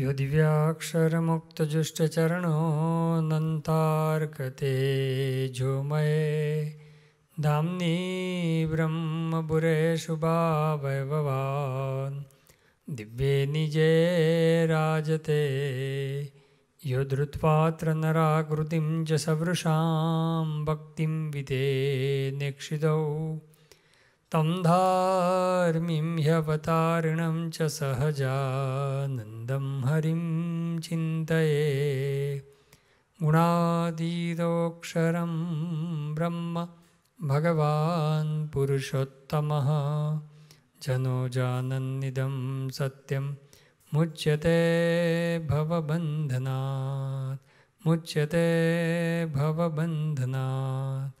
यो दिव्याक्षरमुक्तजुष्टचरणोऽनन्तार्कते झूमये धाम्नि ब्रह्मपुरेषु भावैभवान् दिव्ये निजे राजते यो नराकृतिं च सवृषां भक्तिं विते निक्षितौ तं धार्मिं ह्यवतारिणं च सहजानन्दं हरिं चिन्तये गुणादीतोऽक्षरं ब्रह्म भगवान् पुरुषोत्तमः जनो जानन्निदं सत्यं मुच्यते भवबन्धनात् मुच्यते भवबन्धनात्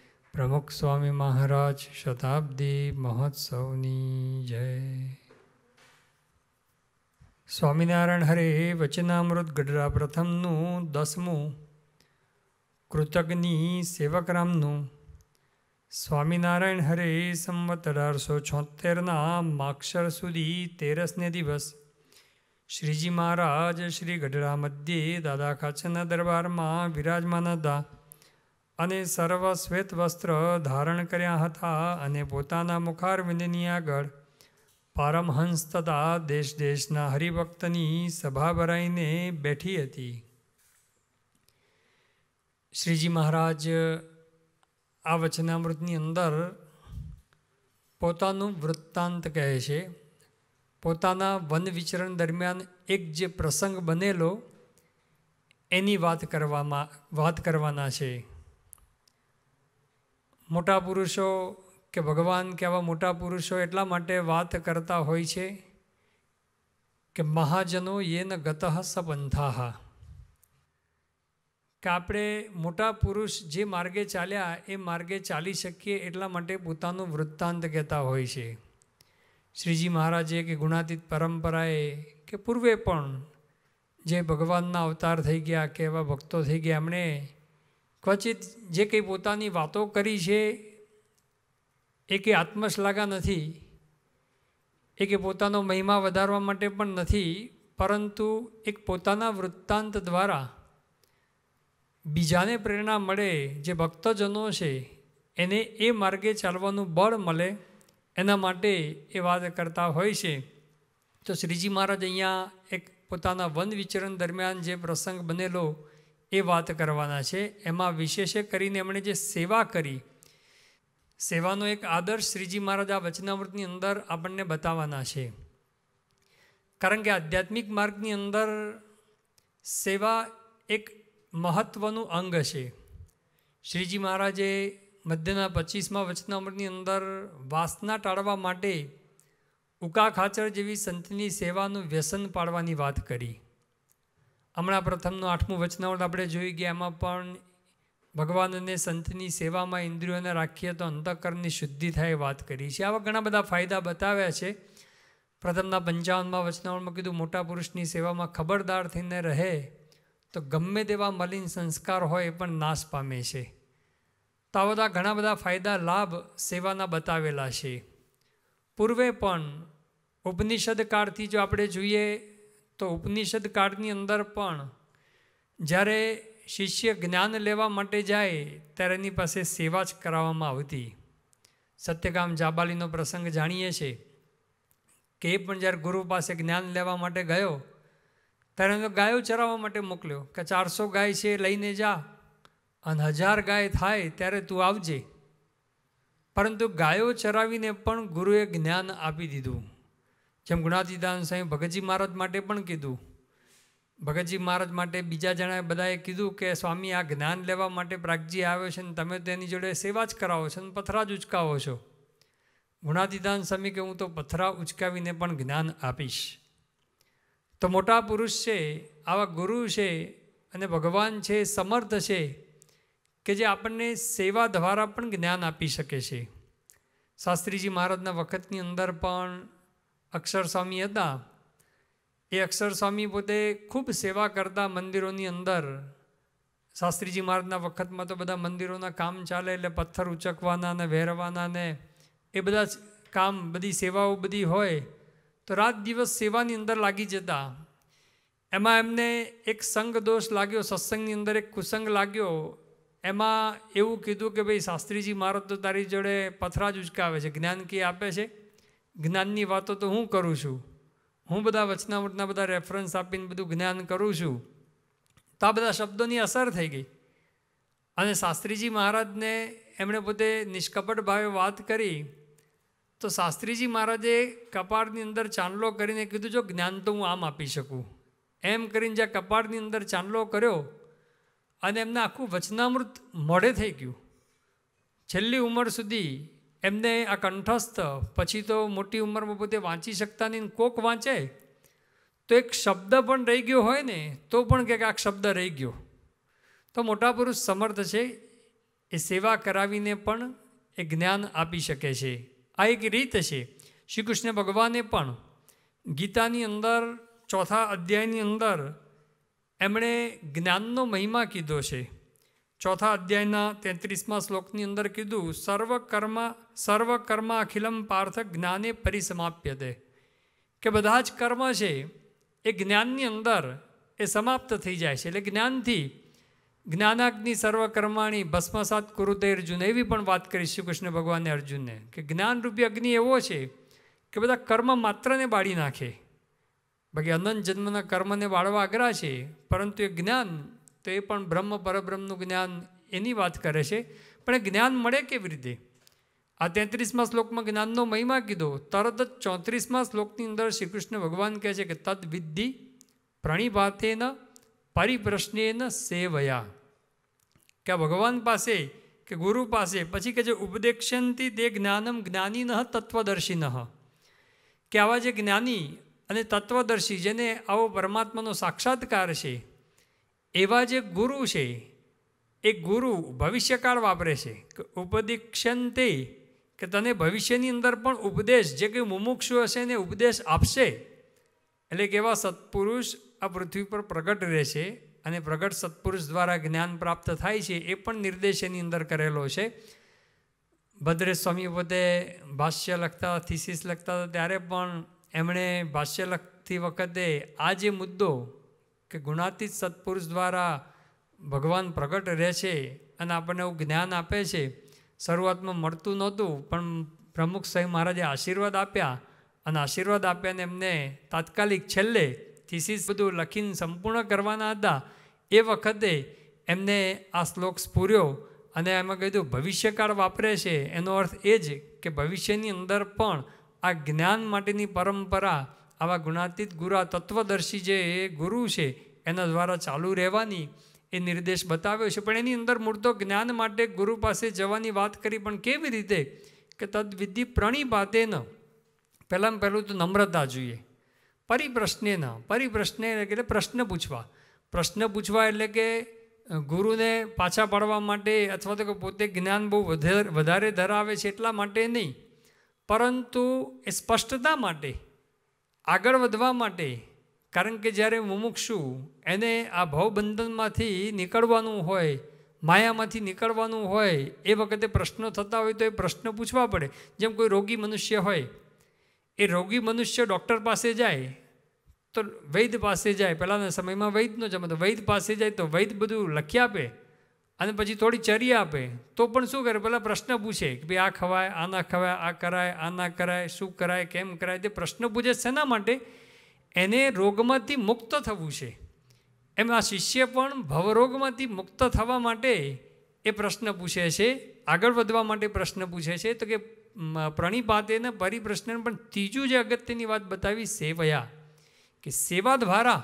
પ્રમુખ સ્વામી મહારાજ શતાબ્દી મહોત્સવની જય સ્વામિનારાયણ હરે વચનામૃત ગઢડા પ્રથમનું દસમું કૃતજ્ઞની સેવકરામનું સ્વામિનારાયણ હરે સંવત અઢારસો છોતેરના માક્ષર સુધી તેરસને દિવસ શ્રીજી મહારાજ શ્રી ગઢડા મધ્યે દાદા ખાચરના દરબારમાં વિરાજમાન હતા અને સર્વ શ્વેત વસ્ત્ર ધારણ કર્યા હતા અને પોતાના મુખારવિંદની આગળ પારમહંસ તથા દેશ દેશના હરિભક્તની સભા ભરાઈને બેઠી હતી શ્રીજી મહારાજ આ વચનામૃતની અંદર પોતાનું વૃત્તાંત કહે છે પોતાના વન વિચરણ દરમિયાન એક જે પ્રસંગ બનેલો એની વાત કરવામાં વાત કરવાના છે મોટા પુરુષો કે ભગવાન કે આવા મોટા પુરુષો એટલા માટે વાત કરતા હોય છે કે મહાજનો યેન ગત સપંથાહ કે આપણે મોટા પુરુષ જે માર્ગે ચાલ્યા એ માર્ગે ચાલી શકીએ એટલા માટે પોતાનું વૃત્તાંત કહેતા હોય છે શ્રીજી મહારાજે કે ગુણાતીત પરંપરાએ કે પૂર્વે પણ જે ભગવાનના અવતાર થઈ ગયા કે એવા ભક્તો થઈ ગયા એમણે ક્વચિત જે કંઈ પોતાની વાતો કરી છે એ કંઈ આત્મશ્લાઘા નથી એ કે પોતાનો મહિમા વધારવા માટે પણ નથી પરંતુ એક પોતાના વૃત્તાંત દ્વારા બીજાને પ્રેરણા મળે જે ભક્તજનો છે એને એ માર્ગે ચાલવાનું બળ મળે એના માટે એ વાત કરતા હોય છે તો શ્રીજી મહારાજ અહીંયા એક પોતાના વન વિચરણ દરમિયાન જે પ્રસંગ બનેલો એ વાત કરવાના છે એમાં વિશેષ કરીને એમણે જે સેવા કરી સેવાનો એક આદર્શ શ્રીજી મહારાજ આ વચનામૃતની અંદર આપણને બતાવવાના છે કારણ કે આધ્યાત્મિક માર્ગની અંદર સેવા એક મહત્ત્વનું અંગ છે શ્રીજી મહારાજે મધ્યના પચીસમાં વચનામૃતની અંદર વાસના ટાળવા માટે ઉકા ખાચર જેવી સંતની સેવાનું વ્યસન પાડવાની વાત કરી હમણાં પ્રથમનું આઠમું વચનાવળ આપણે જોઈ ગયા એમાં પણ ભગવાન અને સંતની સેવામાં ઇન્દ્રિયોને રાખીએ તો અંતઃકરણની શુદ્ધિ થાય વાત કરી છે આવા ઘણા બધા ફાયદા બતાવ્યા છે પ્રથમના પંચાવનમાં વચનાવળમાં કીધું મોટા પુરુષની સેવામાં ખબરદાર થઈને રહે તો ગમે તેવા મલિન સંસ્કાર હોય એ પણ નાશ પામે છે તો આ બધા ઘણા બધા ફાયદા લાભ સેવાના બતાવેલા છે પૂર્વે પણ ઉપનિષદ કાળથી જો આપણે જોઈએ તો ઉપનિષદ કાળની અંદર પણ જ્યારે શિષ્ય જ્ઞાન લેવા માટે જાય ત્યારે એની પાસે સેવા જ કરાવવામાં આવતી સત્યકામ જાબાલીનો પ્રસંગ જાણીએ છીએ કે એ પણ જ્યારે ગુરુ પાસે જ્ઞાન લેવા માટે ગયો ત્યારે એને ગાયો ચરાવવા માટે મોકલ્યો કે ચારસો ગાય છે લઈને જા અને હજાર ગાય થાય ત્યારે તું આવજે પરંતુ ગાયો ચરાવીને પણ ગુરુએ જ્ઞાન આપી દીધું જેમ ગુણાતીદાન સાહેબ ભગતજી મહારાજ માટે પણ કીધું ભગતજી મહારાજ માટે બીજા જણાએ બધાએ કીધું કે સ્વામી આ જ્ઞાન લેવા માટે પ્રાગજી આવ્યો છે ને તમે તેની જોડે સેવા જ કરાવો છો ને પથરા જ ઉચકાવો છો ગુણાતીદાન સ્વામી કે હું તો પથરા ઉચકાવીને પણ જ્ઞાન આપીશ તો મોટા પુરુષ છે આવા ગુરુ છે અને ભગવાન છે સમર્થ છે કે જે આપણને સેવા દ્વારા પણ જ્ઞાન આપી શકે છે શાસ્ત્રીજી મહારાજના વખતની અંદર પણ અક્ષર હતા એ અક્ષરસ્વામી પોતે ખૂબ સેવા કરતા મંદિરોની અંદર શાસ્ત્રીજી મહારાજના વખતમાં તો બધા મંદિરોના કામ ચાલે એટલે પથ્થર ઉચકવાના ને વેરવાના ને એ બધા કામ બધી સેવાઓ બધી હોય તો રાત દિવસ સેવાની અંદર લાગી જતા એમાં એમને એક સંગ દોષ લાગ્યો સત્સંગની અંદર એક કુસંગ લાગ્યો એમાં એવું કીધું કે ભાઈ શાસ્ત્રીજી મહારાજ તો તારી જોડે પથરા જ ઉચકાવે છે જ્ઞાન કી આપે છે જ્ઞાનની વાતો તો હું કરું છું હું બધા વચનામૃતના બધા રેફરન્સ આપીને બધું જ્ઞાન કરું છું તો આ બધા શબ્દોની અસર થઈ ગઈ અને શાસ્ત્રીજી મહારાજને એમણે પોતે નિષ્કપટ ભાવે વાત કરી તો શાસ્ત્રીજી મહારાજે કપાળની અંદર ચાંદલો કરીને કીધું જો જ્ઞાન તો હું આમ આપી શકું એમ કરીને જ્યાં કપાળની અંદર ચાંદલો કર્યો અને એમને આખું વચનામૃત મોડે થઈ ગયું છેલ્લી ઉંમર સુધી એમને આ કંઠસ્થ પછી તો મોટી ઉંમરમાં પોતે વાંચી શકતા નહીં કોક વાંચે તો એક શબ્દ પણ રહી ગયો હોય ને તો પણ કે આ શબ્દ રહી ગયો તો મોટા પુરુષ સમર્થ છે એ સેવા કરાવીને પણ એ જ્ઞાન આપી શકે છે આ એક રીત છે શ્રી કૃષ્ણ ભગવાને પણ ગીતાની અંદર ચોથા અધ્યાયની અંદર એમણે જ્ઞાનનો મહિમા કીધો છે ચોથા અધ્યાયના તેત્રીસમાં શ્લોકની અંદર કીધું સર્વકર્મ સર્વકર્મ અખિલમ પાર્થ જ્ઞાને પરિસમાપ્ય દે કે બધા જ કર્મ છે એ જ્ઞાનની અંદર એ સમાપ્ત થઈ જાય છે એટલે જ્ઞાનથી જ્ઞાનાગ્નિ સર્વકર્માણી ભસ્મસાત કુરુતે અર્જુન એવી પણ વાત કરી શ્રી કૃષ્ણ ભગવાને અર્જુનને કે જ્ઞાનરૂપી અગ્નિ એવો છે કે બધા કર્મ માત્રને બાળી નાખે બાકી અનંત જન્મના કર્મને વાળવા અઘરા છે પરંતુ એ જ્ઞાન તો એ પણ બ્રહ્મ પરબ્રહ્મનું જ્ઞાન એની વાત કરે છે પણ એ જ્ઞાન મળે કેવી રીતે આ તેત્રીસમાં શ્લોકમાં જ્ઞાનનો મહિમા કીધો તરત જ ચોત્રીસમાં શ્લોકની અંદર શ્રી કૃષ્ણ ભગવાન કહે છે કે તદ વિદ્ધિ પ્રણિભાતેન પરિપ્રશ્નેન સેવયા કે ભગવાન પાસે કે ગુરુ પાસે પછી કે જે ઉપદેક્ષનથી તે જ્ઞાનમ જ્ઞાનીન તત્વદર્શિન કે આવા જે જ્ઞાની અને તત્વદર્શી જેને આવો પરમાત્માનો સાક્ષાત્કાર છે એવા જે ગુરુ છે એ ગુરુ ભવિષ્યકાળ વાપરે છે કે ઉપદિક્ષંતે કે તને ભવિષ્યની અંદર પણ ઉપદેશ જે કંઈ મુમુક્ષુ હશે એને ઉપદેશ આપશે એટલે કે એવા સત્પુરુષ આ પૃથ્વી પર પ્રગટ રહેશે અને પ્રગટ સત્પુરુષ દ્વારા જ્ઞાન પ્રાપ્ત થાય છે એ પણ નિર્દેશ એની અંદર કરેલો છે ભદ્રેશ સ્વામી પોતે ભાષ્ય લખતા થિસિસ લખતા હતા ત્યારે પણ એમણે ભાષ્ય લખતી વખતે આ જે મુદ્દો કે ગુણાતીત સત્પુરુષ દ્વારા ભગવાન પ્રગટ રહે છે અને આપણને એવું જ્ઞાન આપે છે શરૂઆતમાં મળતું નહોતું પણ પ્રમુખ સાહેબ મહારાજે આશીર્વાદ આપ્યા અને આશીર્વાદ આપ્યા ને એમને તાત્કાલિક છેલ્લે થીસીસ બધું લખીને સંપૂર્ણ કરવાના હતા એ વખતે એમને આ શ્લોક સ્ફૂર્યો અને એમાં કીધું ભવિષ્યકાળ વાપરે છે એનો અર્થ એ જ કે ભવિષ્યની અંદર પણ આ જ્ઞાન માટેની પરંપરા આવા ગુણાતીત ગુરા તત્વદર્શી જે ગુરુ છે એના દ્વારા ચાલુ રહેવાની એ નિર્દેશ બતાવ્યો છે પણ એની અંદર મૂળતો જ્ઞાન માટે ગુરુ પાસે જવાની વાત કરી પણ કેવી રીતે કે તદ્વિધિ પ્રણીપાતે ન પહેલાં પહેલું તો નમ્રતા જોઈએ પરિપ્રશ્ને ન પરિપ્રશ્ને એટલે પ્રશ્ન પૂછવા પ્રશ્ન પૂછવા એટલે કે ગુરુને પાછા પાડવા માટે અથવા તો પોતે જ્ઞાન બહુ વધારે ધરાવે છે એટલા માટે નહીં પરંતુ એ સ્પષ્ટતા માટે આગળ વધવા માટે કારણ કે જ્યારે મુમુક્ષુ એને આ ભવબંધનમાંથી નીકળવાનું હોય માયામાંથી નીકળવાનું હોય એ વખતે પ્રશ્નો થતા હોય તો એ પ્રશ્ન પૂછવા પડે જેમ કોઈ રોગી મનુષ્ય હોય એ રોગી મનુષ્ય ડૉક્ટર પાસે જાય તો વૈદ પાસે જાય પહેલાંના સમયમાં વૈદનો જમાનો વૈદ પાસે જાય તો વૈદ બધું લખી આપે અને પછી થોડી ચરી આપે તો પણ શું કરે પહેલાં પ્રશ્ન પૂછે કે ભાઈ આ ખવાય આ ના ખવાય આ કરાય આ ના કરાય શું કરાય કેમ કરાય તે પ્રશ્ન પૂછે શેના માટે એને રોગમાંથી મુક્ત થવું છે એમ આ શિષ્ય પણ ભવરોગમાંથી મુક્ત થવા માટે એ પ્રશ્ન પૂછે છે આગળ વધવા માટે પ્રશ્ન પૂછે છે તો કે પ્રણીપાતેને પરિપ્રશ્ન પણ ત્રીજું જે અગત્યની વાત બતાવી સેવયા કે સેવા દ્વારા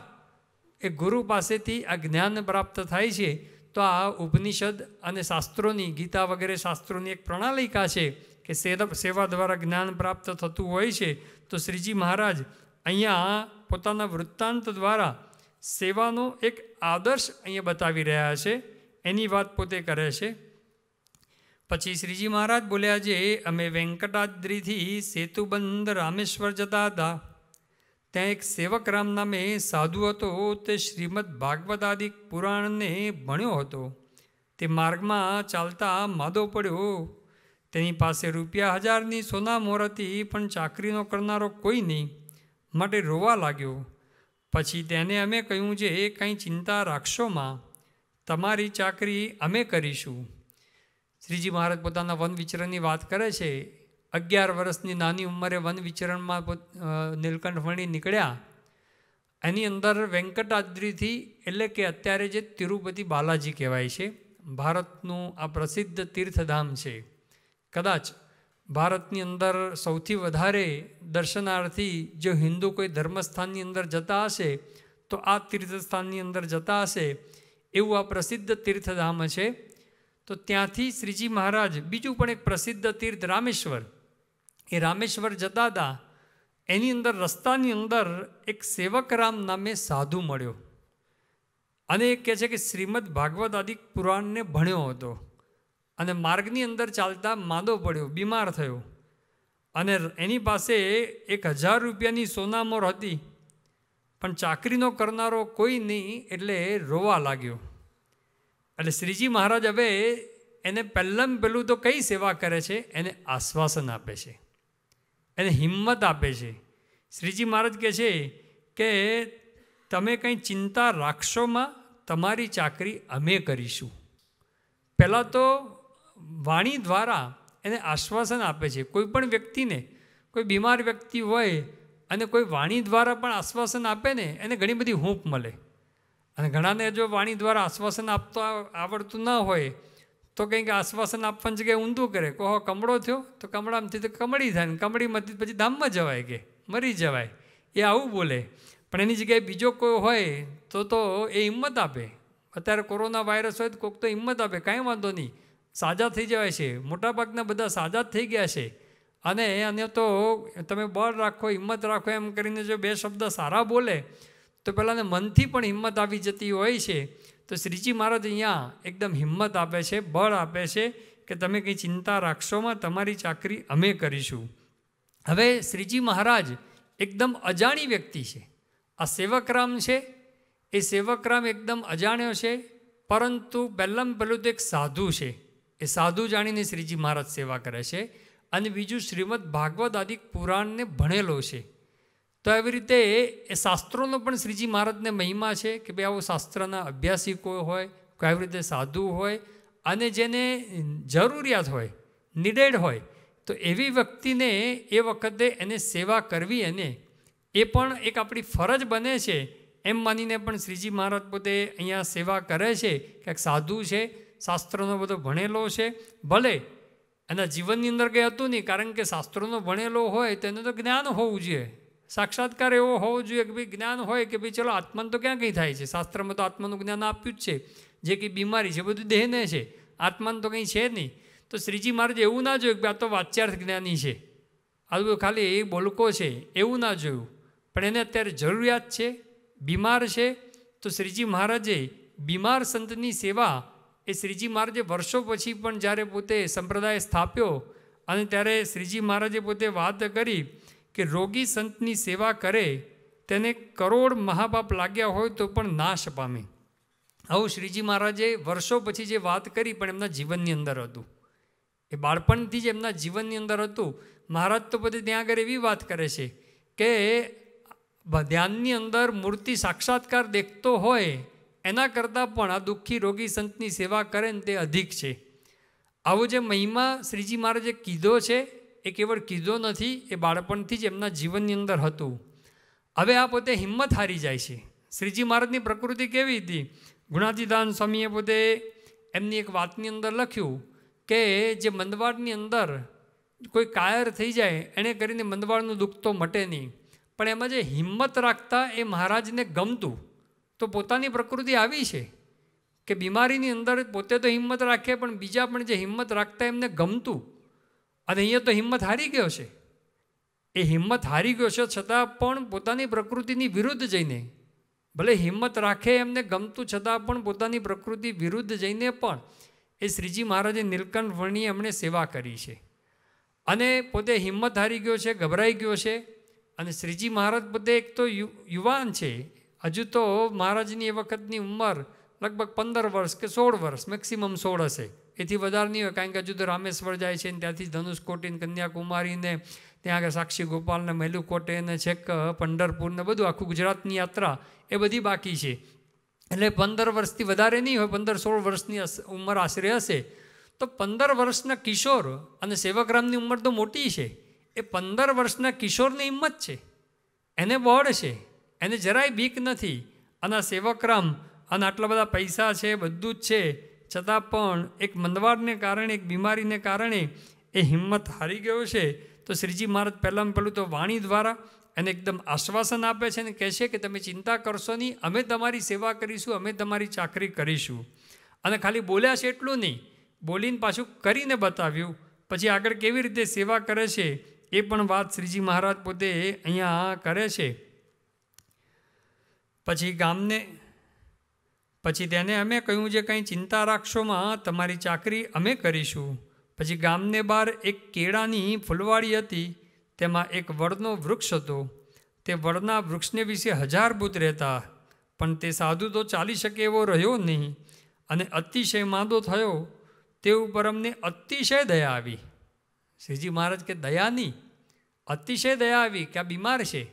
એ ગુરુ પાસેથી આ જ્ઞાન પ્રાપ્ત થાય છે તો આ ઉપનિષદ અને શાસ્ત્રોની ગીતા વગેરે શાસ્ત્રોની એક પ્રણાલિકા છે કે સેવા દ્વારા જ્ઞાન પ્રાપ્ત થતું હોય છે તો શ્રીજી મહારાજ અહીંયા પોતાના વૃત્તાંત દ્વારા સેવાનો એક આદર્શ અહીંયા બતાવી રહ્યા છે એની વાત પોતે કરે છે પછી શ્રીજી મહારાજ બોલ્યા જે અમે વેંકટાદ્રીથી સેતુબંધ રામેશ્વર જતા હતા ત્યાં એક સેવક રામ નામે સાધુ હતો તે શ્રીમદ ભાગવદાદિક પુરાણને ભણ્યો હતો તે માર્ગમાં ચાલતા માદો પડ્યો તેની પાસે રૂપિયા હજારની સોના મોરથી પણ ચાકરીનો કરનારો કોઈ નહીં માટે રોવા લાગ્યો પછી તેને અમે કહ્યું છે એ કંઈ ચિંતા રાખશો માં તમારી ચાકરી અમે કરીશું શ્રીજી મહારાજ પોતાના વન વિચરણની વાત કરે છે અગિયાર વર્ષની નાની ઉંમરે વન વિચરણમાં નીલકંઠમણી નીકળ્યા એની અંદર વેંકટાદ્રિથી એટલે કે અત્યારે જે તિરુપતિ બાલાજી કહેવાય છે ભારતનું આ પ્રસિદ્ધ તીર્થધામ છે કદાચ ભારતની અંદર સૌથી વધારે દર્શનાર્થી જો હિન્દુ કોઈ ધર્મસ્થાનની અંદર જતા હશે તો આ તીર્થસ્થાનની અંદર જતા હશે એવું આ પ્રસિદ્ધ તીર્થધામ છે તો ત્યાંથી શ્રીજી મહારાજ બીજું પણ એક પ્રસિદ્ધ તીર્થ રામેશ્વર એ રામેશ્વર જતા હતા એની અંદર રસ્તાની અંદર એક સેવક રામ નામે સાધુ મળ્યો અને એ કહે છે કે શ્રીમદ ભાગવત આદિ પુરાણને ભણ્યો હતો અને માર્ગની અંદર ચાલતા માંદો પડ્યો બીમાર થયો અને એની પાસે એક હજાર રૂપિયાની સોનામોર હતી પણ ચાકરીનો કરનારો કોઈ નહીં એટલે રોવા લાગ્યો એટલે શ્રીજી મહારાજ હવે એને પહેલાં પહેલું તો કઈ સેવા કરે છે એને આશ્વાસન આપે છે એને હિંમત આપે છે શ્રીજી મહારાજ કહે છે કે તમે કંઈ ચિંતા રાખશોમાં તમારી ચાકરી અમે કરીશું પહેલાં તો વાણી દ્વારા એને આશ્વાસન આપે છે કોઈ પણ વ્યક્તિને કોઈ બીમાર વ્યક્તિ હોય અને કોઈ વાણી દ્વારા પણ આશ્વાસન આપે ને એને ઘણી બધી હૂંફ મળે અને ઘણાને જો વાણી દ્વારા આશ્વાસન આપતો આવડતું ન હોય તો કંઈક આશ્વાસન આપવાનું જગ્યાએ ઊંધું કરે કહો કમળો થયો તો કમળામાંથી તો કમળી થાય ને કમળીમાંથી પછી ધામમાં જવાય કે મરી જવાય એ આવું બોલે પણ એની જગ્યાએ બીજો કોઈ હોય તો તો એ હિંમત આપે અત્યારે કોરોના વાયરસ હોય તો કોઈક તો હિંમત આપે કાંઈ વાંધો નહીં સાજા થઈ જવાય છે મોટાભાગના બધા સાજા જ થઈ ગયા છે અને અને તો તમે બળ રાખો હિંમત રાખો એમ કરીને જો બે શબ્દ સારા બોલે તો પહેલાંને મનથી પણ હિંમત આવી જતી હોય છે તો શ્રીજી મહારાજ અહીંયા એકદમ હિંમત આપે છે બળ આપે છે કે તમે કંઈ ચિંતા રાખશોમાં તમારી ચાકરી અમે કરીશું હવે શ્રીજી મહારાજ એકદમ અજાણી વ્યક્તિ છે આ સેવકરામ છે એ સેવકરામ એકદમ અજાણ્યો છે પરંતુ પહેલાં પહેલું તો એક સાધુ છે એ સાધુ જાણીને શ્રીજી મહારાજ સેવા કરે છે અને બીજું શ્રીમદ ભાગવત આદિ પુરાણને ભણેલો છે તો આવી રીતે એ શાસ્ત્રોનો પણ શ્રીજી મહારાજને મહિમા છે કે ભાઈ આવો શાસ્ત્રના અભ્યાસિકો હોય કે આવી રીતે સાધુ હોય અને જેને જરૂરિયાત હોય નિડેડ હોય તો એવી વ્યક્તિને એ વખતે એને સેવા કરવી અને એ પણ એક આપણી ફરજ બને છે એમ માનીને પણ શ્રીજી મહારાજ પોતે અહીંયા સેવા કરે છે ક્યાંક સાધુ છે શાસ્ત્રનો બધો ભણેલો છે ભલે એના જીવનની અંદર કંઈ હતું નહીં કારણ કે શાસ્ત્રોનો ભણેલો હોય તો એનું તો જ્ઞાન હોવું જોઈએ સાક્ષાત્કાર એવો હોવો જોઈએ કે ભાઈ જ્ઞાન હોય કે ભાઈ ચલો આત્માનું તો ક્યાં કંઈ થાય છે શાસ્ત્રમાં તો આત્માનું જ્ઞાન આપ્યું જ છે જે કંઈ બીમારી છે બધું દેહને છે આત્માન તો કંઈ છે નહીં તો શ્રીજી મહારાજ એવું ના જોયું કે આ તો વાચ્યાર્થ જ્ઞાની છે આ બધું ખાલી એ બોલકો છે એવું ના જોયું પણ એને અત્યારે જરૂરિયાત છે બીમાર છે તો શ્રીજી મહારાજે બીમાર સંતની સેવા એ શ્રીજી મહારાજે વર્ષો પછી પણ જ્યારે પોતે સંપ્રદાય સ્થાપ્યો અને ત્યારે શ્રીજી મહારાજે પોતે વાત કરી કે રોગી સંતની સેવા કરે તેને કરોડ મહાબાપ લાગ્યા હોય તો પણ નાશ પામે આવું શ્રીજી મહારાજે વર્ષો પછી જે વાત કરી પણ એમના જીવનની અંદર હતું એ બાળપણથી જ એમના જીવનની અંદર હતું મહારાજ તો બધે ત્યાં આગળ એવી વાત કરે છે કે ધ્યાનની અંદર મૂર્તિ સાક્ષાત્કાર દેખતો હોય એના કરતાં પણ આ દુઃખી રોગી સંતની સેવા કરે ને તે અધિક છે આવો જે મહિમા શ્રીજી મહારાજે કીધો છે એ કેવળ કીધો નથી એ બાળપણથી જ એમના જીવનની અંદર હતું હવે આ પોતે હિંમત હારી જાય છે શ્રીજી મહારાજની પ્રકૃતિ કેવી હતી ગુણાતીદાન સ્વામીએ પોતે એમની એક વાતની અંદર લખ્યું કે જે મંદવાડની અંદર કોઈ કાયર થઈ જાય એણે કરીને મંદવાડનું દુઃખ તો મટે નહીં પણ એમાં જે હિંમત રાખતા એ મહારાજને ગમતું તો પોતાની પ્રકૃતિ આવી છે કે બીમારીની અંદર પોતે તો હિંમત રાખે પણ બીજા પણ જે હિંમત રાખતા એમને ગમતું અને અહીંયા તો હિંમત હારી ગયો છે એ હિંમત હારી ગયો છે છતાં પણ પોતાની પ્રકૃતિની વિરુદ્ધ જઈને ભલે હિંમત રાખે એમને ગમતું છતાં પણ પોતાની પ્રકૃતિ વિરુદ્ધ જઈને પણ એ શ્રીજી મહારાજે નીલકંઠ વર્ણીએ એમણે સેવા કરી છે અને પોતે હિંમત હારી ગયો છે ગભરાઈ ગયો છે અને શ્રીજી મહારાજ પોતે એક તો યુવાન છે હજુ તો મહારાજની એ વખતની ઉંમર લગભગ પંદર વર્ષ કે સોળ વર્ષ મેક્સિમમ સોળ હશે એથી વધારે નહીં હોય કારણ કે હજુ તો રામેશ્વર જાય છે ને ત્યાંથી ધનુષકોટી ને કન્યાકુમારીને ત્યાં આગળ સાક્ષી ગોપાલને મહેલુકોટે ને છેક પંઢરપુરને બધું આખું ગુજરાતની યાત્રા એ બધી બાકી છે એટલે પંદર વર્ષથી વધારે નહીં હોય પંદર સોળ વર્ષની ઉંમર આશરે હશે તો પંદર વર્ષના કિશોર અને સેવકરામની ઉંમર તો મોટી છે એ પંદર વર્ષના કિશોરની હિંમત છે એને બળ છે એને જરાય બીક નથી અને સેવકરામ અને આટલા બધા પૈસા છે બધું જ છે છતાં પણ એક મંદવાડને કારણે એક બીમારીને કારણે એ હિંમત હારી ગયો છે તો શ્રીજી મહારાજ પહેલાં પહેલું તો વાણી દ્વારા એને એકદમ આશ્વાસન આપે છે અને કહે છે કે તમે ચિંતા કરશો નહીં અમે તમારી સેવા કરીશું અમે તમારી ચાકરી કરીશું અને ખાલી બોલ્યા છે એટલું નહીં બોલીને પાછું કરીને બતાવ્યું પછી આગળ કેવી રીતે સેવા કરે છે એ પણ વાત શ્રીજી મહારાજ પોતે અહીંયા કરે છે પછી ગામને પછી તેને અમે કહ્યું જે કંઈ ચિંતા રાખશોમાં તમારી ચાકરી અમે કરીશું પછી ગામને બહાર એક કેળાની ફૂલવાડી હતી તેમાં એક વડનો વૃક્ષ હતો તે વડના વૃક્ષને વિશે હજાર ભૂત રહેતા પણ તે સાધુ તો ચાલી શકે એવો રહ્યો નહીં અને અતિશય માંદો થયો તે ઉપર અમને અતિશય દયા આવી શ્રીજી મહારાજ કે દયા નહીં અતિશય દયા આવી કે આ બીમાર છે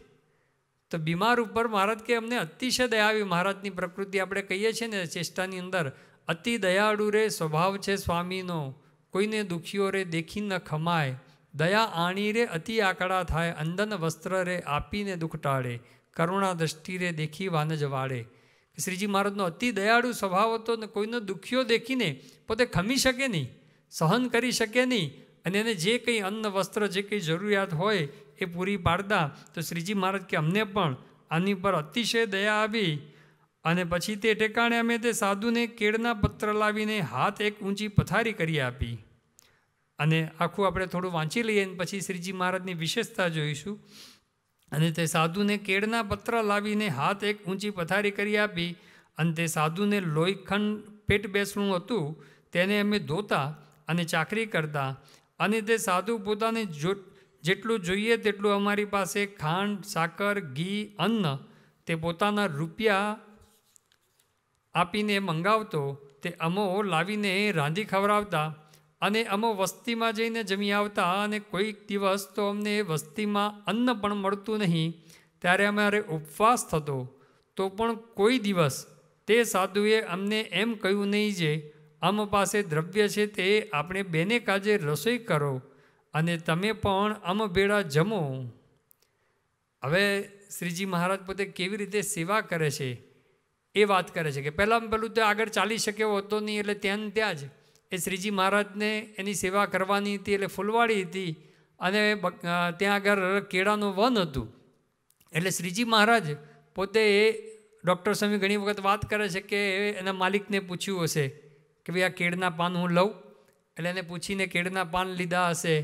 તો બીમાર ઉપર મહારાજ કે અમને અતિશય દયા આવી મહારાજની પ્રકૃતિ આપણે કહીએ છીએ ને ચેષ્ટાની અંદર અતિ દયાળુ રે સ્વભાવ છે સ્વામીનો કોઈને દુખીઓ રે દેખી ન ખમાય દયા આણી રે અતિ આકડા થાય અંદન વસ્ત્ર રે આપીને દુઃખ ટાળે કરુણા દ્રષ્ટિ રે દેખી વાનજ વાળે શ્રીજી મહારાજનો અતિ દયાળુ સ્વભાવ હતો ને કોઈનો દુખીઓ દેખીને પોતે ખમી શકે નહીં સહન કરી શકે નહીં અને એને જે કંઈ અન્ન વસ્ત્ર જે કંઈ જરૂરિયાત હોય એ પૂરી પાડતા તો શ્રીજી મહારાજ કે અમને પણ આની પર અતિશય દયા આવી અને પછી તે ટેકાણે અમે તે સાધુને કેળના પત્ર લાવીને હાથ એક ઊંચી પથારી કરી આપી અને આખું આપણે થોડું વાંચી લઈએ અને પછી શ્રીજી મહારાજની વિશેષતા જોઈશું અને તે સાધુને કેળના પત્ર લાવીને હાથ એક ઊંચી પથારી કરી આપી અને તે સાધુને લોહીખંડ પેટ બેસણું હતું તેને અમે ધોતા અને ચાકરી કરતા અને તે સાધુ પોતાને જો જેટલું જોઈએ તેટલું અમારી પાસે ખાંડ સાકર ઘી અન્ન તે પોતાના રૂપિયા આપીને મંગાવતો તે અમો લાવીને રાંધી ખવડાવતા અને અમો વસ્તીમાં જઈને જમી આવતા અને કોઈક દિવસ તો અમને વસ્તીમાં અન્ન પણ મળતું નહીં ત્યારે અમારે ઉપવાસ થતો તો પણ કોઈ દિવસ તે સાધુએ અમને એમ કહ્યું નહીં જે અમ પાસે દ્રવ્ય છે તે આપણે બેને કાજે રસોઈ કરો અને તમે પણ અમ ભેળા જમો હવે શ્રીજી મહારાજ પોતે કેવી રીતે સેવા કરે છે એ વાત કરે છે કે પહેલાં પેલું તો આગળ ચાલી શકે એવો હતો નહીં એટલે ત્યાં ત્યાં જ એ શ્રીજી મહારાજને એની સેવા કરવાની હતી એટલે ફૂલવાડી હતી અને ત્યાં આગળ કેળાનું વન હતું એટલે શ્રીજી મહારાજ પોતે એ ડૉક્ટર સ્વામી ઘણી વખત વાત કરે છે કે એના માલિકને પૂછ્યું હશે કે ભાઈ આ કેળના પાન હું લઉં એટલે એને પૂછીને કેળના પાન લીધા હશે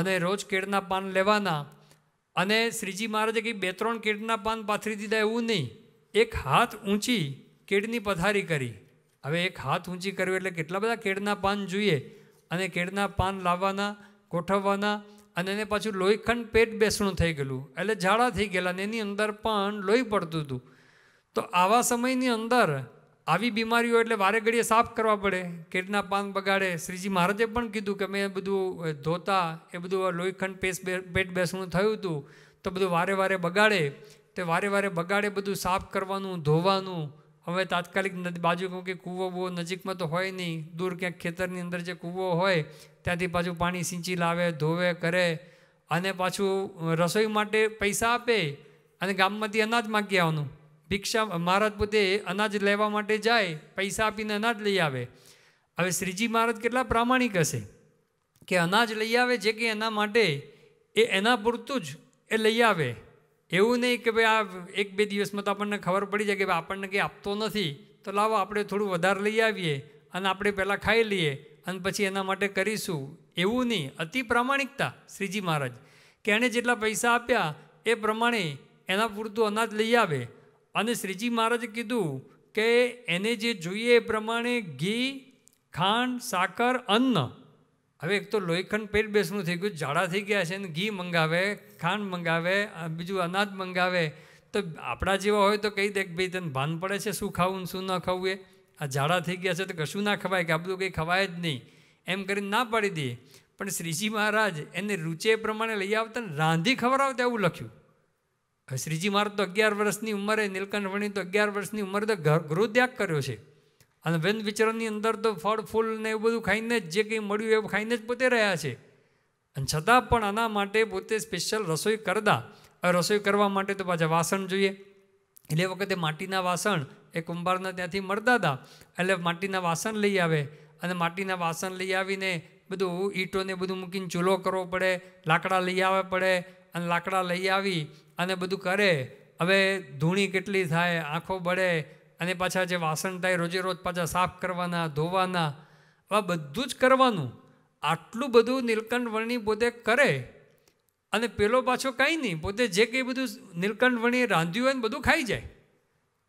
અને રોજ કેળના પાન લેવાના અને શ્રીજી મહારાજે કંઈ બે ત્રણ કેળના પાન પાથરી દીધા એવું નહીં એક હાથ ઊંચી કેળની પથારી કરી હવે એક હાથ ઊંચી કરવી એટલે કેટલા બધા કેળના પાન જોઈએ અને કેળના પાન લાવવાના ગોઠવવાના અને એને પાછું લોહીખંડ પેટ બેસણું થઈ ગયેલું એટલે ઝાડા થઈ ગયેલા અને એની અંદર પણ લોહી પડતું હતું તો આવા સમયની અંદર આવી બીમારીઓ એટલે વારે ઘડીએ સાફ કરવા પડે કેટના પાન બગાડે શ્રીજી મહારાજે પણ કીધું કે મેં બધું ધોતા એ બધું લોહીખંડ પેસ પેટ બેસણું થયું હતું તો બધું વારે વારે બગાડે તે વારે વારે બગાડે બધું સાફ કરવાનું ધોવાનું હવે તાત્કાલિક નદી બાજુ કે કૂવો બૂવો નજીકમાં તો હોય નહીં દૂર ક્યાંક ખેતરની અંદર જે કૂવો હોય ત્યાંથી પાછું પાણી સિંચી લાવે ધોવે કરે અને પાછું રસોઈ માટે પૈસા આપે અને ગામમાંથી અનાજ માગી આવવાનું ભિક્ષા મહારાજ પોતે અનાજ લેવા માટે જાય પૈસા આપીને અનાજ લઈ આવે હવે શ્રીજી મહારાજ કેટલા પ્રામાણિક હશે કે અનાજ લઈ આવે જે કે એના માટે એ એના પૂરતું જ એ લઈ આવે એવું નહીં કે ભાઈ આ એક બે દિવસમાં તો આપણને ખબર પડી જાય કે ભાઈ આપણને કંઈ આપતો નથી તો લાવો આપણે થોડું વધારે લઈ આવીએ અને આપણે પહેલાં ખાઈ લઈએ અને પછી એના માટે કરીશું એવું નહીં અતિ પ્રામાણિકતા શ્રીજી મહારાજ કે એણે જેટલા પૈસા આપ્યા એ પ્રમાણે એના પૂરતું અનાજ લઈ આવે અને શ્રીજી મહારાજે કીધું કે એને જે જોઈએ એ પ્રમાણે ઘી ખાંડ સાકર અન્ન હવે એક તો લોહીખંડ પેટ બેસણું થઈ ગયું ઝાડા થઈ ગયા છે અને ઘી મંગાવે ખાંડ મંગાવે બીજું અનાજ મંગાવે તો આપણા જેવા હોય તો કહી દે કે ભાઈ તને ભાન પડે છે શું ખાવું શું ન ખાવું એ આ ઝાડા થઈ ગયા છે તો કશું ના ખવાય કે આ બધું કંઈ ખવાય જ નહીં એમ કરીને ના પાડી દઈએ પણ શ્રીજી મહારાજ એને રૂચે પ્રમાણે લઈ આવતા રાંધી ખવડાવતા એવું લખ્યું શ્રીજી મહારાજ તો અગિયાર વર્ષની ઉંમરે નીલકંઠ તો અગિયાર વર્ષની ઉંમરે તો ગૃહત્યાગ કર્યો છે અને વેન વિચરણની અંદર તો ફળ ફૂલ ને એવું બધું ખાઈને જ જે કંઈ મળ્યું એવું ખાઈને જ પોતે રહ્યા છે અને છતાં પણ આના માટે પોતે સ્પેશિયલ રસોઈ કરતા રસોઈ કરવા માટે તો પાછા વાસણ જોઈએ એટલે વખતે માટીના વાસણ એ કુંભારના ત્યાંથી મળતા હતા એટલે માટીના વાસણ લઈ આવે અને માટીના વાસણ લઈ આવીને બધું ઈંટોને બધું મૂકીને ચૂલો કરવો પડે લાકડા લઈ આવવા પડે અને લાકડા લઈ આવી અને બધું કરે હવે ધૂણી કેટલી થાય આંખો બળે અને પાછા જે વાસણ થાય રોજે રોજ પાછા સાફ કરવાના ધોવાના આ બધું જ કરવાનું આટલું બધું નીલકંઠવણી પોતે કરે અને પેલો પાછો કાંઈ નહીં પોતે જે કંઈ બધું નીલકંઠવણી રાંધ્યું હોય ને બધું ખાઈ જાય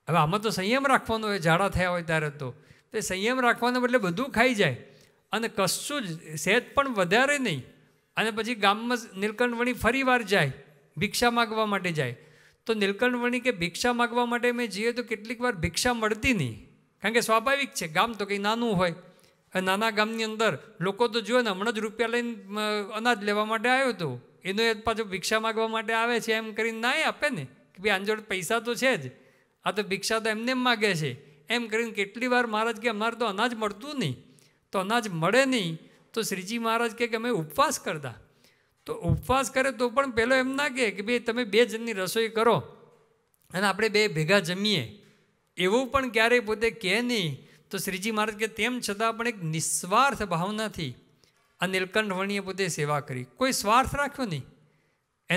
હવે આમાં તો સંયમ રાખવાનો હોય ઝાડા થયા હોય ત્યારે તો તે સંયમ રાખવાના બદલે બધું ખાઈ જાય અને કશું જ સેજ પણ વધારે નહીં અને પછી ગામમાં નીલકંઠવણી ફરી વાર જાય ભિક્ષા માગવા માટે જાય તો નીલકંઠ વણી કે ભિક્ષા માગવા માટે મેં જઈએ તો કેટલીક વાર ભિક્ષા મળતી નહીં કારણ કે સ્વાભાવિક છે ગામ તો કંઈ નાનું હોય નાના ગામની અંદર લોકો તો જુએ ને હમણાં જ રૂપિયા લઈને અનાજ લેવા માટે આવ્યો હતો એનો એ પાછો ભિક્ષા માગવા માટે આવે છે એમ કરીને ના આપે ને કે ભાઈ આંજોડ પૈસા તો છે જ આ તો ભિક્ષા તો એમને એમ માગે છે એમ કરીને કેટલી વાર મહારાજ કે અમારે તો અનાજ મળતું નહીં તો અનાજ મળે નહીં તો શ્રીજી મહારાજ કે અમે ઉપવાસ કરતા તો ઉપવાસ કરે તો પણ પહેલો એમ ના કહે કે ભાઈ તમે બે જણની રસોઈ કરો અને આપણે બે ભેગા જમીએ એવું પણ ક્યારેય પોતે કહે નહીં તો શ્રીજી મહારાજ કે તેમ છતાં પણ એક નિસ્વાર્થ ભાવનાથી આ નીલકંઠ પોતે સેવા કરી કોઈ સ્વાર્થ રાખ્યો નહીં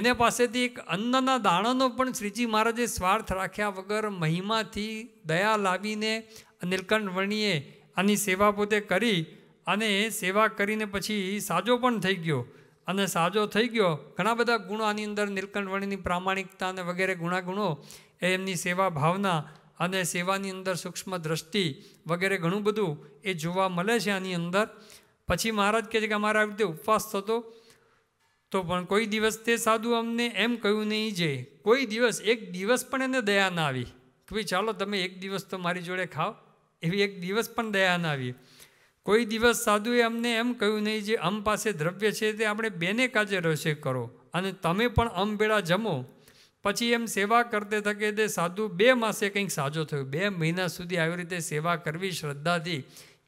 એને પાસેથી એક અન્નના દાણાનો પણ શ્રીજી મહારાજે સ્વાર્થ રાખ્યા વગર મહિમાથી દયા લાવીને નીલકંઠ આની સેવા પોતે કરી અને સેવા કરીને પછી સાજો પણ થઈ ગયો અને સાજો થઈ ગયો ઘણા બધા ગુણો આની અંદર નીલકંઠવણીની પ્રામાણિકતા અને વગેરે ગુણાગુણો એ એમની સેવા ભાવના અને સેવાની અંદર સૂક્ષ્મ દ્રષ્ટિ વગેરે ઘણું બધું એ જોવા મળે છે આની અંદર પછી મહારાજ કહે છે કે અમારે આવી રીતે ઉપવાસ થતો તો પણ કોઈ દિવસ તે સાધુ અમને એમ કહ્યું નહીં જે કોઈ દિવસ એક દિવસ પણ એને દયા ના આવી કે ભાઈ ચાલો તમે એક દિવસ તો મારી જોડે ખાઓ એવી એક દિવસ પણ દયા ના આવી કોઈ દિવસ સાધુએ અમને એમ કહ્યું નહીં જે અમ પાસે દ્રવ્ય છે તે આપણે બેને કાજે રસોઈ કરો અને તમે પણ અમ ભેળા જમો પછી એમ સેવા કરતે થકે તે સાધુ બે માસે કંઈક સાજો થયો બે મહિના સુધી આવી રીતે સેવા કરવી શ્રદ્ધાથી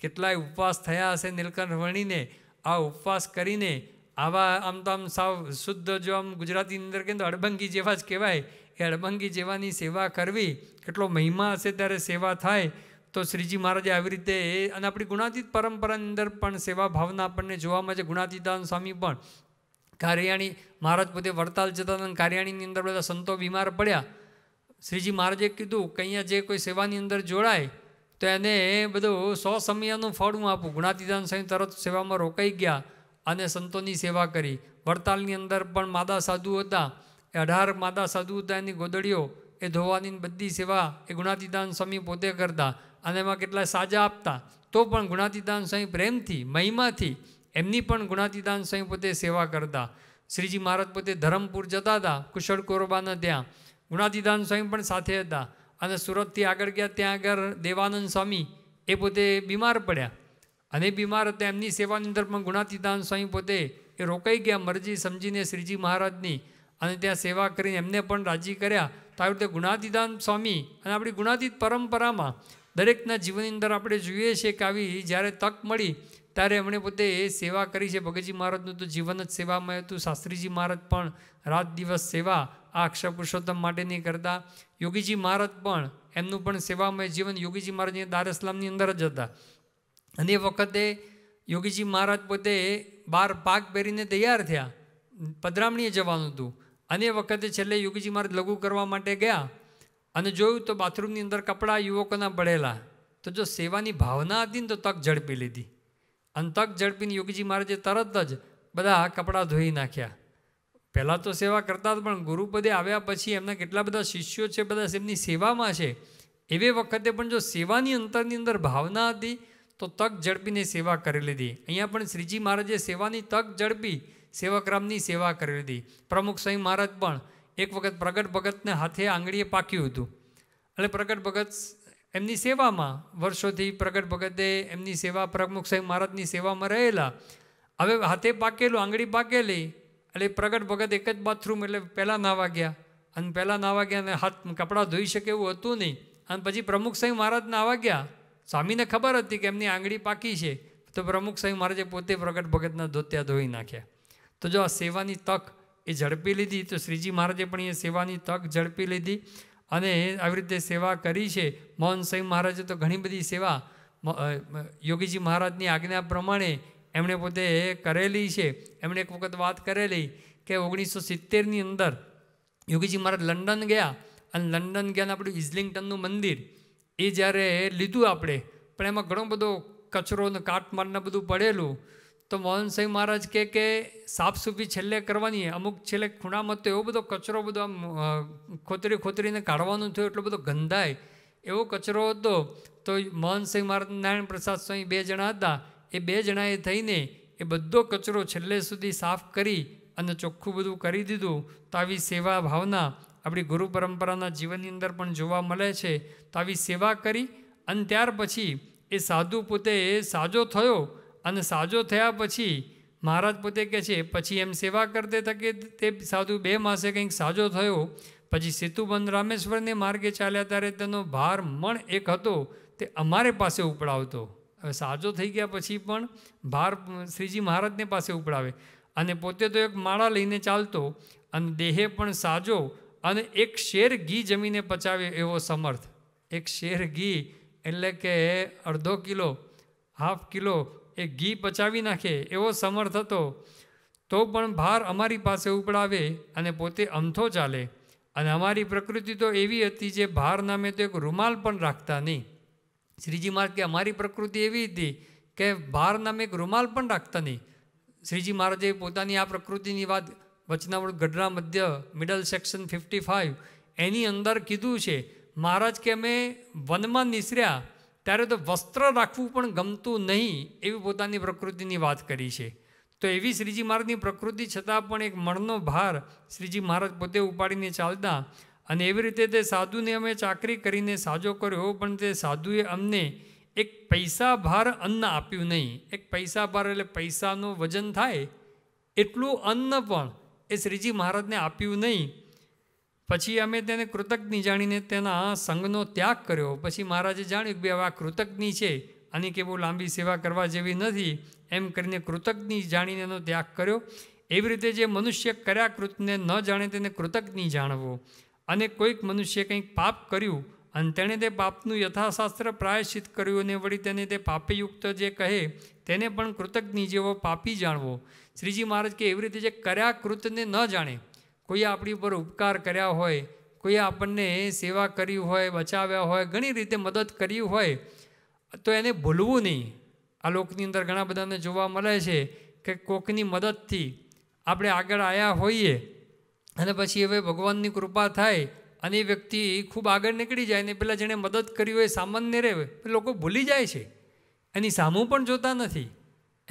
કેટલાય ઉપવાસ થયા હશે નીલકંઠ વણીને આ ઉપવાસ કરીને આવા આમ તો આમ સાવ શુદ્ધ જો આમ ગુજરાતી અંદર કેમ તો અડબંગી જેવા જ કહેવાય એ અડબંગી જેવાની સેવા કરવી કેટલો મહિમા હશે ત્યારે સેવા થાય તો શ્રીજી મહારાજે આવી રીતે અને આપણી ગુણાતીત પરંપરાની અંદર પણ સેવા ભાવના આપણને જોવા મળે છે ગુણાતીતાન સ્વામી પણ કાર્યાણી મહારાજ પોતે વડતાલ જતા હતા કાર્યાણીની અંદર બધા સંતો બીમાર પડ્યા શ્રીજી મહારાજે કીધું કે અહીંયા જે કોઈ સેવાની અંદર જોડાય તો એને બધું સો સમયનું ફળ હું આપું ગુણાતીદાન સ્વામી તરત સેવામાં રોકાઈ ગયા અને સંતોની સેવા કરી વડતાલની અંદર પણ માદા સાધુ હતા એ અઢાર માદા સાધુ હતા એની ગોદડીઓ એ ધોવાની બધી સેવા એ ગુણાતીદાન સ્વામી પોતે કરતા અને એમાં કેટલા સાજા આપતા તો પણ ગુણાતીદાન સ્વામી પ્રેમથી મહિમાથી એમની પણ ગુણાતીદાન સ્વામી પોતે સેવા કરતા શ્રીજી મહારાજ પોતે ધરમપુર જતા હતા કુશળ કોરબાના ત્યાં ગુણાતીદાન સ્વામી પણ સાથે હતા અને સુરતથી આગળ ગયા ત્યાં આગળ દેવાનંદ સ્વામી એ પોતે બીમાર પડ્યા અને બીમાર હતા એમની સેવાની અંદર પણ ગુણાતીદાન સ્વામી પોતે એ રોકાઈ ગયા મરજી સમજીને શ્રીજી મહારાજની અને ત્યાં સેવા કરીને એમને પણ રાજી કર્યા તો આવી રીતે ગુણાતીદાન સ્વામી અને આપણી ગુણાતીત પરંપરામાં દરેકના જીવનની અંદર આપણે જોઈએ છીએ કે આવી જ્યારે તક મળી ત્યારે એમણે પોતે એ સેવા કરી છે ભગતજી મહારાજનું તો જીવન જ સેવામાં હતું શાસ્ત્રીજી મહારાજ પણ રાત દિવસ સેવા આ અક્ષર પુરુષોત્તમ માટેની કરતા યોગીજી મહારાજ પણ એમનું પણ સેવામય જીવન યોગીજી મહારાજની દાર અંદર જ હતા અને એ વખતે યોગીજી મહારાજ પોતે બાર પાક પહેરીને તૈયાર થયા પધરામણીએ જવાનું હતું અને એ વખતે છેલ્લે યોગીજી મહારાજ લઘુ કરવા માટે ગયા અને જોયું તો બાથરૂમની અંદર કપડાં યુવકોના પડેલા તો જો સેવાની ભાવના હતી ને તો તક ઝડપી લીધી અને તક ઝડપીને યોગીજી મહારાજે તરત જ બધા કપડાં ધોઈ નાખ્યા પહેલાં તો સેવા કરતા હતા પણ ગુરુપદે આવ્યા પછી એમના કેટલા બધા શિષ્યો છે બધા એમની સેવામાં છે એવી વખતે પણ જો સેવાની અંતરની અંદર ભાવના હતી તો તક ઝડપીને સેવા કરી લીધી અહીંયા પણ શ્રીજી મહારાજે સેવાની તક ઝડપી સેવકરામની સેવા કરી હતી પ્રમુખ સ્વામી મહારાજ પણ એક વખત પ્રગટ ભગતને હાથે આંગળીએ પાક્યું હતું એટલે પ્રગટ ભગત એમની સેવામાં વર્ષોથી પ્રગટ ભગતે એમની સેવા પ્રમુખ સ્વામી મહારાજની સેવામાં રહેલા હવે હાથે પાકેલું આંગળી પાકેલી એટલે પ્રગટ ભગત એક જ બાથરૂમ એટલે પહેલાં નાવા ગયા અને પહેલાં નાવા ગયા અને હાથ કપડાં ધોઈ શકે એવું હતું નહીં અને પછી પ્રમુખ સ્વામી મહારાજ નાવા ગયા સ્વામીને ખબર હતી કે એમની આંગળી પાકી છે તો પ્રમુખ સ્વામી મહારાજે પોતે પ્રગટ ભગતના ધોત્યા ધોઈ નાખ્યા તો જો આ સેવાની તક એ ઝડપી લીધી તો શ્રીજી મહારાજે પણ એ સેવાની તક ઝડપી લીધી અને આવી રીતે સેવા કરી છે મોહન સિંહ મહારાજે તો ઘણી બધી સેવા યોગીજી મહારાજની આજ્ઞા પ્રમાણે એમણે પોતે કરેલી છે એમણે એક વખત વાત કરેલી કે ઓગણીસો સિત્તેરની અંદર યોગીજી મહારાજ લંડન ગયા અને લંડન ગયા આપણું ઇઝલિંગ્ટનનું મંદિર એ જ્યારે લીધું આપણે પણ એમાં ઘણો બધો કચરો ને કાટમાળને બધું પડેલું તો મોહન મહારાજ કે કે સાફસૂફી છેલ્લે કરવાની અમુક છેલ્લે ખૂણામાં તો એવો બધો કચરો બધો આમ ખોતરી ખોતરીને કાઢવાનું થયું એટલો બધો ગંધાય એવો કચરો હતો તો મોહનસિંહ મહારાજ નારાયણ પ્રસાદ સ્વામી બે જણા હતા એ બે જણાએ થઈને એ બધો કચરો છેલ્લે સુધી સાફ કરી અને ચોખ્ખું બધું કરી દીધું તો આવી સેવા ભાવના આપણી ગુરુ પરંપરાના જીવનની અંદર પણ જોવા મળે છે તો આવી સેવા કરી અને ત્યાર પછી એ સાધુ પોતે એ સાજો થયો અને સાજો થયા પછી મહારાજ પોતે કહે છે પછી એમ સેવા કરતે તકે તે સાધુ બે માસે કંઈક સાજો થયો પછી સેતુબંધ રામેશ્વરને માર્ગે ચાલ્યા ત્યારે તેનો ભાર મણ એક હતો તે અમારે પાસે ઉપડાવતો હવે સાજો થઈ ગયા પછી પણ ભાર શ્રીજી મહારાજને પાસે ઉપડાવે અને પોતે તો એક માળા લઈને ચાલતો અને દેહે પણ સાજો અને એક શેર ઘી જમીને પચાવે એવો સમર્થ એક શેર ઘી એટલે કે અડધો કિલો હાફ કિલો એ ઘી પચાવી નાખે એવો સમર્થ હતો તો પણ ભાર અમારી પાસે ઉપડાવે અને પોતે અમથો ચાલે અને અમારી પ્રકૃતિ તો એવી હતી જે ભાર નામે તો એક રૂમાલ પણ રાખતા નહીં શ્રીજી મહારાજ કે અમારી પ્રકૃતિ એવી હતી કે ભાર નામે એક રૂમાલ પણ રાખતા નહીં શ્રીજી મહારાજે પોતાની આ પ્રકૃતિની વાત વચનાવૃત ગઢડા મધ્ય મિડલ સેક્શન ફિફ્ટી ફાઇવ એની અંદર કીધું છે મહારાજ કે અમે વનમાં નિસર્યા ત્યારે તો વસ્ત્ર રાખવું પણ ગમતું નહીં એવી પોતાની પ્રકૃતિની વાત કરી છે તો એવી શ્રીજી મહારાજની પ્રકૃતિ છતાં પણ એક મણનો ભાર શ્રીજી મહારાજ પોતે ઉપાડીને ચાલતા અને એવી રીતે તે સાધુને અમે ચાકરી કરીને સાજો કર્યો પણ તે સાધુએ અમને એક પૈસા ભાર અન્ન આપ્યું નહીં એક પૈસા ભાર એટલે પૈસાનું વજન થાય એટલું અન્ન પણ એ શ્રીજી મહારાજને આપ્યું નહીં પછી અમે તેને કૃતજ્ઞ જાણીને તેના સંઘનો ત્યાગ કર્યો પછી મહારાજે જાણ્યું કે ભાઈ આ કૃતજ્ઞ છે આની કે બહુ લાંબી સેવા કરવા જેવી નથી એમ કરીને કૃતજ્ઞ જાણીને એનો ત્યાગ કર્યો એવી રીતે જે મનુષ્ય કર્યા કૃતને ન જાણે તેને કૃતજ્ઞ જાણવો અને કોઈક મનુષ્ય કંઈક પાપ કર્યું અને તેણે તે પાપનું યથાશાસ્ત્ર પ્રાયશ્ચિત કર્યું અને વળી તેને તે પાપીયુક્ત જે કહે તેને પણ કૃતજ્ઞ જેવો પાપી જાણવો શ્રીજી મહારાજ કે એવી રીતે જે કર્યા કૃતને ન જાણે કોઈએ આપણી ઉપર ઉપકાર કર્યા હોય કોઈએ આપણને સેવા કરી હોય બચાવ્યા હોય ઘણી રીતે મદદ કરી હોય તો એને ભૂલવું નહીં આ લોકની અંદર ઘણા બધાને જોવા મળે છે કે કોકની મદદથી આપણે આગળ આવ્યા હોઈએ અને પછી હવે ભગવાનની કૃપા થાય અને એ વ્યક્તિ ખૂબ આગળ નીકળી જાય ને પહેલાં જેણે મદદ કરી હોય સામાન્ય રહે લોકો ભૂલી જાય છે એની સામું પણ જોતા નથી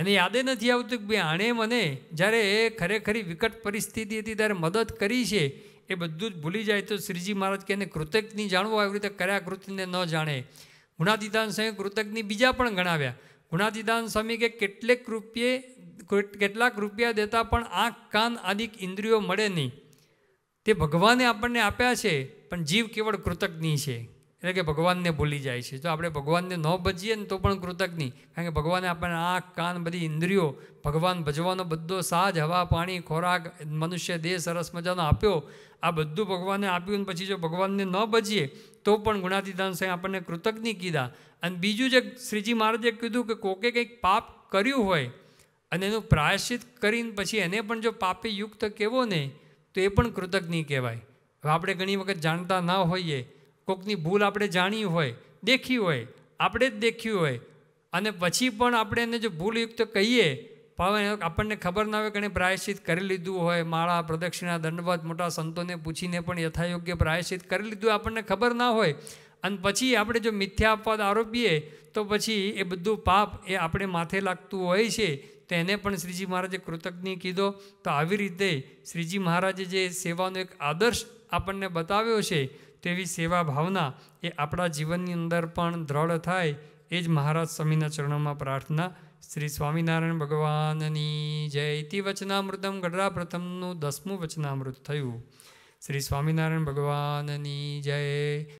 એને યાદે નથી આવતું કે ભાઈ આણે મને જ્યારે એ ખરેખરી વિકટ પરિસ્થિતિ હતી ત્યારે મદદ કરી છે એ બધું જ ભૂલી જાય તો શ્રીજી મહારાજ કે એને કૃતજ્ઞ જાણવું આવી રીતે કર્યા કૃતિને ન જાણે ગુણાતીદાન સ્વામી કૃતજ્ઞ બીજા પણ ગણાવ્યા ગુણાતીદાન સ્વામી કે કેટલેક રૂપિયે કેટલાક રૂપિયા દેતા પણ આંખ કાન આદિ ઇન્દ્રિયો મળે નહીં તે ભગવાને આપણને આપ્યા છે પણ જીવ કેવળ કૃતજ્ઞ છે એટલે કે ભગવાનને ભૂલી જાય છે જો આપણે ભગવાનને ન ભજીએ ને તો પણ કૃતજ્ઞ કારણ કે ભગવાને આપણને આંખ કાન બધી ઇન્દ્રિયો ભગવાન ભજવાનો બધો સાજ હવા પાણી ખોરાક મનુષ્ય દેહ સરસ મજાનો આપ્યો આ બધું ભગવાને આપ્યું ને પછી જો ભગવાનને ન ભજીએ તો પણ ગુણાતીદાન સાહેબ આપણને કૃતજ્ઞ કીધા અને બીજું જે શ્રીજી મહારાજે કીધું કે કોકે કંઈક પાપ કર્યું હોય અને એનું પ્રાયશ્ચિત કરીને પછી એને પણ જો પાપે યુક્ત કહેવો ને તો એ પણ કૃતજ્ઞ કહેવાય હવે આપણે ઘણી વખત જાણતા ના હોઈએ કોકની ભૂલ આપણે જાણી હોય દેખી હોય આપણે જ દેખી હોય અને પછી પણ આપણે એને જો ભૂલયુક્ત કહીએ પણ આપણને ખબર ના હોય કે એણે પ્રાયશ્ચિત કરી લીધું હોય માળા પ્રદક્ષિણા દંડવત મોટા સંતોને પૂછીને પણ યથાયોગ્ય પ્રાયશ્ચિત કરી લીધું આપણને ખબર ના હોય અને પછી આપણે જો મિથ્યાપદ આરોપીએ તો પછી એ બધું પાપ એ આપણે માથે લાગતું હોય છે તો એને પણ શ્રીજી મહારાજે કૃતજ્ઞ કીધો તો આવી રીતે શ્રીજી મહારાજે જે સેવાનો એક આદર્શ આપણને બતાવ્યો છે તેવી સેવા ભાવના એ આપણા જીવનની અંદર પણ દ્રઢ થાય એ જ મહારાજ સ્વામીના ચરણોમાં પ્રાર્થના શ્રી સ્વામિનારાયણ ભગવાનની જયતિ વચનામૃતમ ગઢરા પ્રથમનું દસમું વચનામૃત થયું શ્રી સ્વામિનારાયણ ભગવાનની જય